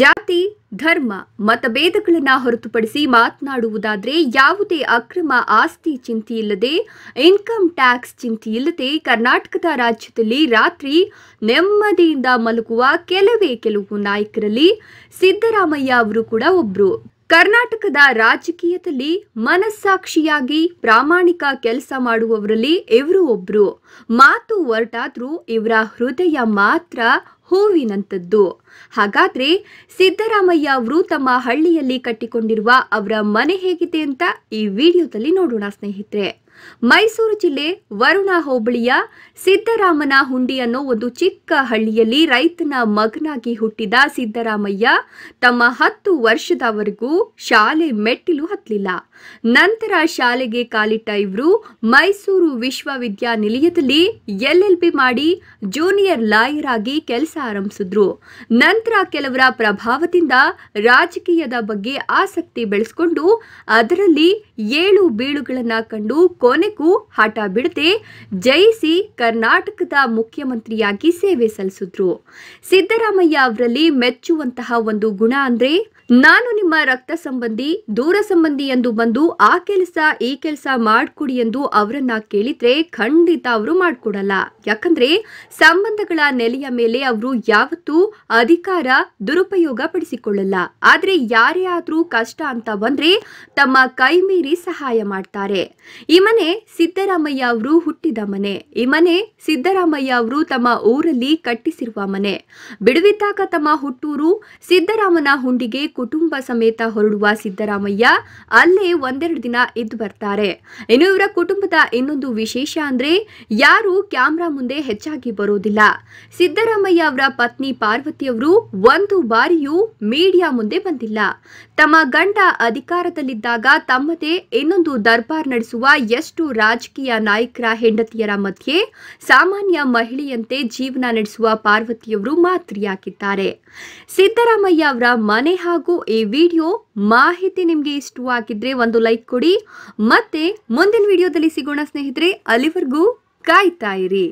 ಜಾತಿ ಧರ್ಮ ಮತಭೇದಗಳನ್ನ ಹೊರತುಪಡಿಸಿ ಮಾತನಾಡುವುದಾದರೆ ಯಾವುದೇ ಅಕ್ರಮ ಆಸ್ತಿ ಚಿಂತೆಯಿಲ್ಲದೆ ಇನ್ಕಮ್ ಟ್ಯಾಕ್ಸ್ ಚಿಂತೆಯಿಲ್ಲದೆ ಕರ್ನಾಟಕದ ರಾಜ್ಯದಲ್ಲಿ ರಾತ್ರಿ ನೆಮ್ಮದಿಯಿಂದ ಮಲಗುವ ಕೆಲವೇ ಕೆಲವು ನಾಯಕರಲ್ಲಿ ಸಿದ್ದರಾಮಯ್ಯ ಅವರು ಕೂಡ ಒಬ್ರು ಕರ್ನಾಟಕದ ರಾಜಕೀಯದಲ್ಲಿ ಮನಸ್ಸಾಕ್ಷಿಯಾಗಿ ಪ್ರಾಮಾಣಿಕ ಕೆಲಸ ಮಾಡುವವರಲ್ಲಿ ಇವರು ಒಬ್ರು ಮಾತು ಹೊರಟಾದರೂ ಇವರ ಹೃದಯ ಮಾತ್ರ ಹೂವಿನಂಥದ್ದು ಹಾಗಾದ್ರೆ ಸಿದ್ದರಾಮಯ್ಯ ಅವರು ತಮ್ಮ ಹಳ್ಳಿಯಲ್ಲಿ ಕಟ್ಟಿಕೊಂಡಿರುವ ಅವರ ಮನೆ ಹೇಗಿದೆ ಅಂತ ಈ ವಿಡಿಯೋದಲ್ಲಿ ನೋಡೋಣ ಸ್ನೇಹಿತರೆ ಮೈಸೂರು ಜಿಲ್ಲೆ ವರುಣ ಹೋಬಳಿಯ ಸಿದ್ದರಾಮನ ಹುಂಡಿ ಅನ್ನೋ ಒಂದು ಚಿಕ್ಕ ಹಳ್ಳಿಯಲ್ಲಿ ರೈತನ ಮಗನಾಗಿ ಹುಟ್ಟಿದ ಸಿದ್ದರಾಮಯ್ಯ ತಮ್ಮ ಹತ್ತು ವರ್ಷದವರೆಗೂ ಶಾಲೆ ಮೆಟ್ಟಿಲು ಹತ್ತಲಿಲ್ಲ ನಂತರ ಶಾಲೆಗೆ ಕಾಲಿಟ್ಟ ಇವರು ಮೈಸೂರು ವಿಶ್ವವಿದ್ಯಾನಿಲಯದಲ್ಲಿ ಎಲ್ ಬಿ ಮಾಡಿ ಜೂನಿಯರ್ ಲಾಯರ್ ಆಗಿ ಕೆಲಸ ಆರಂಭಿಸಿದ್ರು ನಂತರ ಕೆಲವರ ಪ್ರಭಾವದಿಂದ ರಾಜಕೀಯದ ಬಗ್ಗೆ ಆಸಕ್ತಿ ಬೆಳೆಸಿಕೊಂಡು ಅದರಲ್ಲಿ ಏಳು ಬೀಳುಗಳನ್ನು ಕಂಡು ಕೊನೆಗೂ ಹಠ ಬಿಡದೆ ಜಯಿಸಿ ಕರ್ನಾಟಕದ ಮುಖ್ಯಮಂತ್ರಿಯಾಗಿ ಸೇವೆ ಸಲ್ಲಿಸಿದ್ರು ಸಿದ್ದರಾಮಯ್ಯ ಅವರಲ್ಲಿ ಮೆಚ್ಚುವಂತಹ ಒಂದು ಗುಣ ಅಂದ್ರೆ ನಾನು ನಿಮ್ಮ ರಕ್ತ ಸಂಬಂಧಿ ದೂರ ಸಂಬಂಧಿ ಎಂದು ಬಂದು ಆ ಕೆಲಸ ಈ ಕೆಲಸ ಮಾಡಿಕೊಡಿ ಎಂದು ಅವರನ್ನ ಕೇಳಿದ್ರೆ ಖಂಡಿತ ಅವರು ಮಾಡಿಕೊಡಲ್ಲ ಯಾಕಂದ್ರೆ ಸಂಬಂಧಗಳ ನೆಲೆಯ ಮೇಲೆ ಅವರು ಯಾವತ್ತೂ ಅಧಿಕಾರ ದುರುಪಯೋಗ ಪಡಿಸಿಕೊಳ್ಳಲ್ಲ ಆದ್ರೆ ಯಾರೇ ಆದ್ರೂ ಕಷ್ಟ ಅಂತ ಬಂದ್ರೆ ತಮ್ಮ ಕೈ ಮೀರಿ ಸಹಾಯ ಮಾಡ್ತಾರೆ ಈ ಮನೆ ಸಿದ್ದರಾಮಯ್ಯ ಅವರು ಹುಟ್ಟಿದ ಮನೆ ಈ ಮನೆ ಸಿದ್ದರಾಮಯ್ಯ ಅವರು ತಮ್ಮ ಊರಲ್ಲಿ ಕಟ್ಟಿಸಿರುವ ಮನೆ ಬಿಡುವಿದ್ದಾಗ ತಮ್ಮ ಹುಟ್ಟೂರು ಸಿದ್ದರಾಮನ ಹುಂಡಿಗೆ ಕುಟುಂಬ ಸಮೇತ ಹೊರಡುವ ಸಿದ್ದರಾಮಯ್ಯ ಅಲ್ಲೇ ಒಂದೆರಡು ದಿನ ಇದ್ದು ಬರ್ತಾರೆ ಇನ್ನು ಇವರ ಕುಟುಂಬದ ಇನ್ನೊಂದು ವಿಶೇಷ ಅಂದ್ರೆ ಯಾರು ಕ್ಯಾಮ್ರಾ ಮುಂದೆ ಹೆಚ್ಚಾಗಿ ಬರೋದಿಲ್ಲ ಸಿದ್ದರಾಮಯ್ಯ ಅವರ ಪತ್ನಿ ಪಾರ್ವತಿ ಅವರು ಒಂದು ಬಾರಿಯೂ ಮೀಡಿಯಾ ಮುಂದೆ ಬಂದಿಲ್ಲ ತಮ್ಮ ಗಂಡ ಅಧಿಕಾರದಲ್ಲಿದ್ದಾಗ ತಮ್ಮದೇ ಇನ್ನೊಂದು ದರ್ಬಾರ್ ನಡೆಸುವ ಬಹಳಷ್ಟು ರಾಜಕೀಯ ನಾಯಕರ ಹೆಂಡತಿಯರ ಮಧ್ಯೆ ಸಾಮಾನ್ಯ ಮಹಿಳೆಯಂತೆ ಜೀವನ ನಡೆಸುವ ಪಾರ್ವತಿಯವರು ಮಾತ್ರಿಯಾಗಿದ್ದಾರೆ ಸಿದ್ದರಾಮಯ್ಯ ಅವರ ಮನೆ ಹಾಗೂ ಈ ವಿಡಿಯೋ ಮಾಹಿತಿ ನಿಮಗೆ ಇಷ್ಟವಾಗಿದ್ರೆ ಒಂದು ಲೈಕ್ ಕೊಡಿ ಮತ್ತೆ ಮುಂದಿನ ವಿಡಿಯೋದಲ್ಲಿ ಸಿಗೋಣ ಸ್ನೇಹಿತರೆ ಅಲ್ಲಿವರೆಗೂ ಕಾಯ್ತಾ ಇರಿ